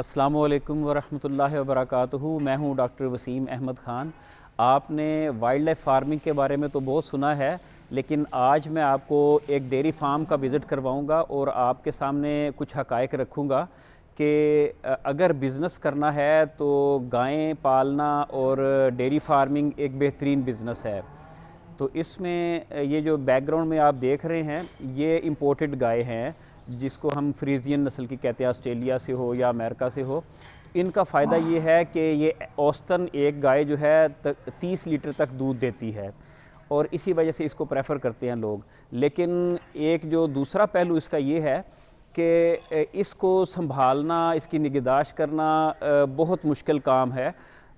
अस्सलाम वालेकुम वरहमतुल्लाहि वबरकatuहू मैं हूं डॉक्टर वसीम अहमद ख़ान आपने वाइल्ड लाइफ फार्मिंग के बारे में तो बहुत सुना है लेकिन आज मैं आपको एक डेयरी फार्म का विज़िट करवाऊंगा और आपके सामने कुछ हकायक रखूंगा कि अगर बिज़नेस करना है तो गायें पालना और डेयरी फार्मिंग एक बेहतरीन बिज़नेस है तो इसमें ये जो बैकग्राउंड में आप देख रहे हैं ये इम्पोर्टेड गाय हैं जिसको हम फ्रीजियन नस्ल की कहते हैं ऑस्ट्रेलिया से हो या अमेरिका से हो इनका फ़ायदा ये है कि ये औस्तन एक गाय जो है तीस लीटर तक दूध देती है और इसी वजह से इसको प्रेफर करते हैं लोग लेकिन एक जो दूसरा पहलू इसका ये है कि इसको संभालना इसकी निगहदाश्त करना बहुत मुश्किल काम है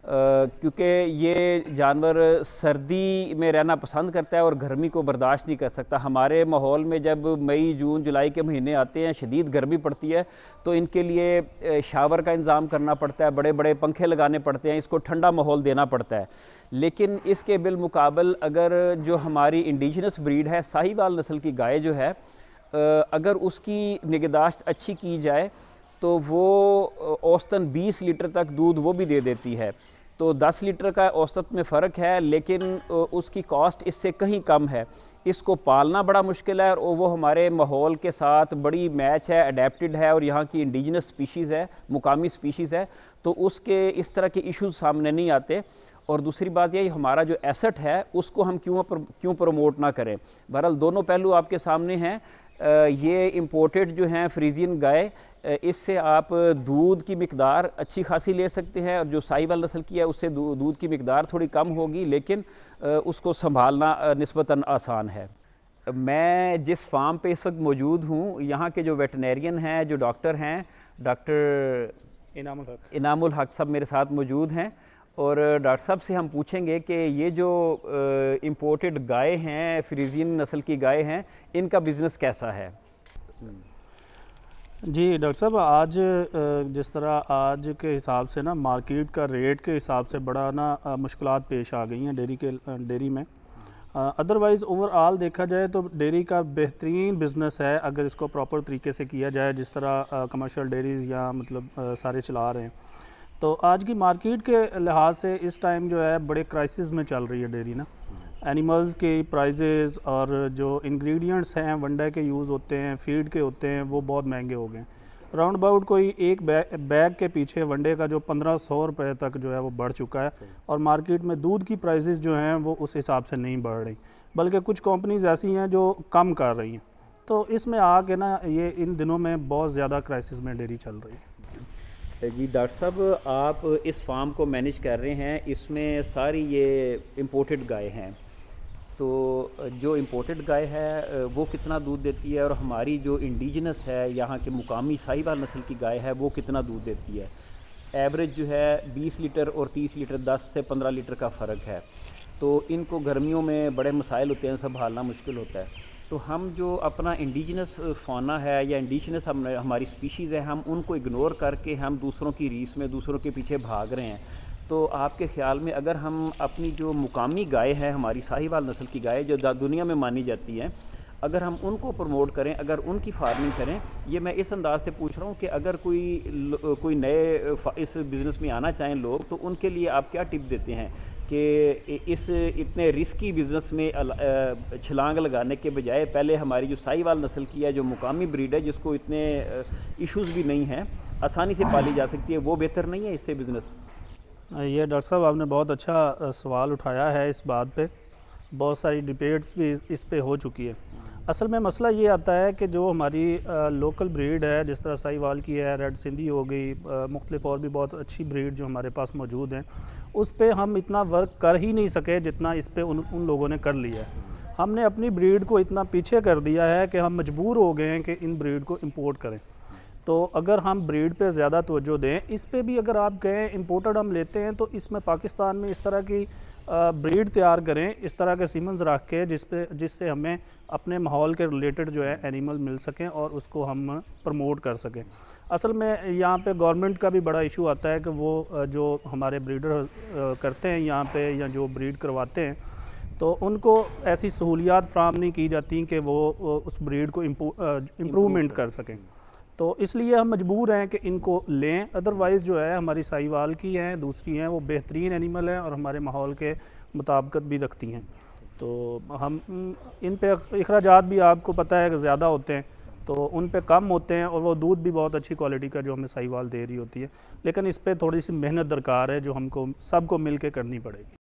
क्योंकि ये जानवर सर्दी में रहना पसंद करता है और गर्मी को बर्दाश्त नहीं कर सकता हमारे माहौल में जब मई जून जुलाई के महीने आते हैं शदीद गर्मी पड़ती है तो इनके लिए शावर का इंतज़ाम करना पड़ता है बड़े बड़े पंखे लगाने पड़ते हैं इसको ठंडा माहौल देना पड़ता है लेकिन इसके बिलमुकाबल अगर जो हमारी इंडिजनस ब्रीड है साहिवाल नस्ल की गाय जो है अगर उसकी निगहदाश्त अच्छी की जाए तो वो औसतन 20 लीटर तक दूध वो भी दे देती है तो 10 लीटर का औसत में फ़र्क है लेकिन उसकी कॉस्ट इससे कहीं कम है इसको पालना बड़ा मुश्किल है और वो हमारे माहौल के साथ बड़ी मैच है अडेप्टड है और यहाँ की इंडिजनस स्पीशीज़ है मुकामी स्पीशीज़ है तो उसके इस तरह के इश्यूज सामने नहीं आते और दूसरी बात यही हमारा जो एसेट है उसको हम क्यों क्यों प्रमोट ना करें बहरहाल दोनों पहलू आपके सामने हैं ये इम्पोर्टेड जो हैं फ्रीजियन गाय इससे आप दूध की मकदार अच्छी खासी ले सकते हैं और जो साहिवाल नसल की है उससे दूध की मकदार थोड़ी कम होगी लेकिन उसको संभालना नस्बता आसान है मैं जिस फार्म पे इस वक्त मौजूद हूँ यहाँ के जो वेटनेरियन हैं जो डॉक्टर हैं डॉक्टर इनामुल हक इनामुल हक सब मेरे साथ मौजूद हैं और डॉक्टर साहब से हम पूछेंगे कि ये जो इम्पोर्टेड गाय हैं फ्रीजियन नस्ल की गाय हैं इनका बिज़नेस कैसा है जी डॉक्टर साहब आज जिस तरह आज के हिसाब से ना मार्केट का रेट के हिसाब से बड़ा ना मुश्किल पेश आ गई हैं डेरी के डेयरी में अदरवाइज़ ओवरऑल देखा जाए तो डेयरी का बेहतरीन बिज़नेस है अगर इसको प्रॉपर तरीके से किया जाए जिस तरह कमर्शियल डेरीज या मतलब आ, सारे चला रहे हैं तो आज की मार्केट के लिहाज से इस टाइम जो है बड़े क्राइसिस में चल रही है डेयरी ना एनिमल्स के प्राइजेज़ और जो इंग्रेडिएंट्स हैं वनडे के यूज़ होते हैं फीड के होते हैं वो बहुत महंगे हो गए हैं राउंड अबाउट कोई एक बैग बैग के पीछे वनडे का जो पंद्रह सौ रुपये तक जो है वो बढ़ चुका है और मार्केट में दूध की प्राइजेज जो हैं वो उस हिसाब से नहीं बढ़ रही बल्कि कुछ कंपनीज ऐसी हैं जो कम कर रही हैं तो इसमें आके ना ये इन दिनों में बहुत ज़्यादा क्राइसिस में डेरी चल रही है जी डॉक्टर साहब आप इस फार्म को मैनेज कर रहे हैं इसमें सारी ये इम्पोर्टेड गाय हैं तो जो इम्पोर्टेड गाय है वो कितना दूध देती है और हमारी जो इंडिजनस है यहाँ के मुकामी साहिबाल नस्ल की गाय है वो कितना दूध देती है एवरेज जो है 20 लीटर और 30 लीटर 10 से 15 लीटर का फ़र्क है तो इनको गर्मियों में बड़े मसाइल होते हैं संभालना मुश्किल होता है तो हम जो अपना इंडिजनस फोना है या इंडिजनस हम हमारी स्पीशीज़ है हम उनको इग्नोर करके हम दूसरों की रीस में दूसरों के पीछे भाग रहे हैं तो आपके ख्याल में अगर हम अपनी जो मुकामी गाय है हमारी साहिवाल नस्ल की गाय जो दुनिया में मानी जाती है अगर हम उनको प्रमोट करें अगर उनकी फार्मिंग करें ये मैं इस अंदाज से पूछ रहा हूँ कि अगर कोई कोई नए इस बिज़नेस में आना चाहें लोग तो उनके लिए आप क्या टिप देते हैं कि इस इतने रिस्की बिज़नेस में छलांग लगाने के बजाय पहले हमारी जो साईवाल नस्ल की है जो मुकामी ब्रीड है जिसको इतने इश्यूज भी नहीं हैं आसानी से पाली जा सकती है वो बेहतर नहीं है इससे बिज़नेस ये डॉक्टर साहब आपने बहुत अच्छा सवाल उठाया है इस बात पे बहुत सारी डिबेट्स भी इस पे हो चुकी है असल में मसला ये आता है कि जो हमारी लोकल ब्रीड है जिस तरह वाल की है रेड सिंधी हो गई मुख्तलिफ और भी बहुत अच्छी ब्रीड जो हमारे पास मौजूद हैं उस पर हम इतना वर्क कर ही नहीं सके जितना इस पर उन उन लोगों ने कर लिया है हमने अपनी ब्रीड को इतना पीछे कर दिया है कि हम मजबूर हो गए हैं कि इन ब्रीड को इम्पोर्ट करें तो अगर हम ब्रीड पे ज़्यादा तोज्जो दें इस पे भी अगर आप गए इंपोर्टेड हम लेते हैं तो इसमें पाकिस्तान में इस तरह की ब्रीड तैयार करें इस तरह के सीमन्स रख के जिस पे जिससे हमें अपने माहौल के रिलेटेड जो है एनिमल मिल सकें और उसको हम प्रमोट कर सकें असल में यहाँ पे गवर्नमेंट का भी बड़ा इशू आता है कि वो जो हमारे ब्रीडर करते हैं यहाँ पर या जो ब्रीड करवाते हैं तो उनको ऐसी सहूलियात फ्राहम नहीं की जाती कि वो उस ब्रीड को इम्प्रूवमेंट कर सकें तो इसलिए हम मजबूर हैं कि इनको लें अदरवाइज़ जो है हमारी साहिवाल की हैं दूसरी हैं वो बेहतरीन एनिमल हैं और हमारे माहौल के मुताबकत भी रखती हैं तो हम इन पर अखराज भी आपको पता है कि ज़्यादा होते हैं तो उन पर कम होते हैं और वो दूध भी बहुत अच्छी क्वालिटी का जो हमें साहिवाल दे रही होती है लेकिन इस पर थोड़ी सी मेहनत दरकार है जो हमको सबको मिल के करनी पड़ेगी